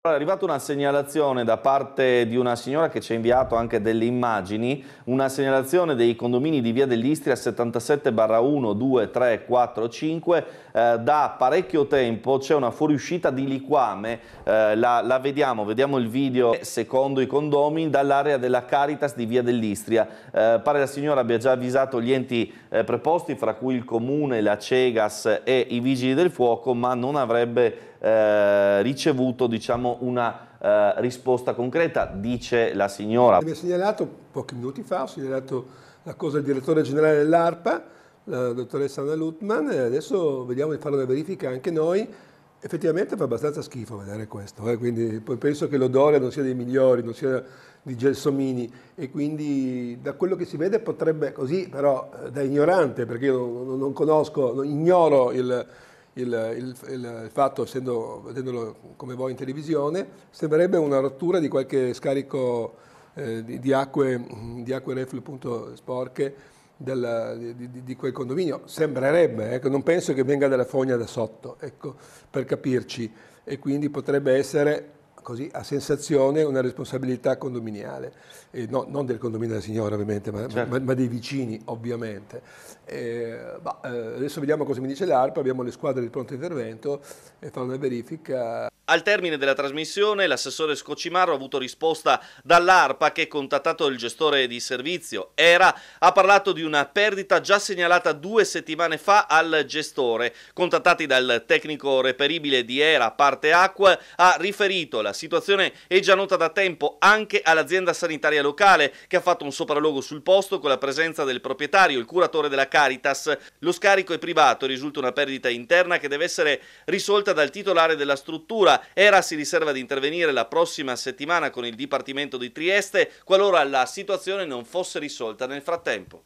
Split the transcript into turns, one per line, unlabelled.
È arrivata una segnalazione da parte di una signora che ci ha inviato anche delle immagini, una segnalazione dei condomini di via dell'Istria 77 1, 2, 3, 4, 5, eh, da parecchio tempo c'è una fuoriuscita di liquame, eh, la, la, vediamo, vediamo il video, secondo i condomini, dall'area della Caritas di via dell'Istria. Eh, pare la signora abbia già avvisato gli enti eh, preposti, fra cui il comune, la Cegas e i vigili del fuoco, ma non avrebbe eh, ricevuto diciamo, una eh, risposta concreta, dice la signora. Mi
ha segnalato pochi minuti fa, ho segnalato la cosa al direttore generale dell'ARPA, la dottoressa Anna Lutman, e adesso vediamo di fare una verifica anche noi. Effettivamente fa abbastanza schifo vedere questo, eh? quindi poi penso che l'odore non sia dei migliori, non sia di gelsomini e quindi da quello che si vede potrebbe così, però eh, da ignorante, perché io non, non conosco, non, ignoro il, il, il, il fatto, essendo, vedendolo come voi in televisione, sembrerebbe una rottura di qualche scarico eh, di, di, acque, di acque reflue appunto, sporche della, di, di, quel condominio. Sembrerebbe, ecco, non penso che venga dalla fogna da sotto, ecco, per capirci. E quindi potrebbe essere così a sensazione una responsabilità condominiale, eh, no, non del condominio della signora ovviamente, ma, certo. ma, ma dei vicini ovviamente. Eh, bah, eh, adesso vediamo cosa mi dice l'ARPA, abbiamo le squadre di pronto intervento e eh, fanno una verifica.
Al termine della trasmissione l'assessore Scocimarro ha avuto risposta dall'ARPA che, contattato il gestore di servizio ERA, ha parlato di una perdita già segnalata due settimane fa al gestore. Contattati dal tecnico reperibile di ERA, parte acqua, ha riferito la situazione è già nota da tempo anche all'azienda sanitaria locale che ha fatto un sopralluogo sul posto con la presenza del proprietario, il curatore della Caritas. Lo scarico è privato e risulta una perdita interna che deve essere risolta dal titolare della struttura ERA si riserva di intervenire la prossima settimana con il Dipartimento di Trieste qualora la situazione non fosse risolta nel frattempo.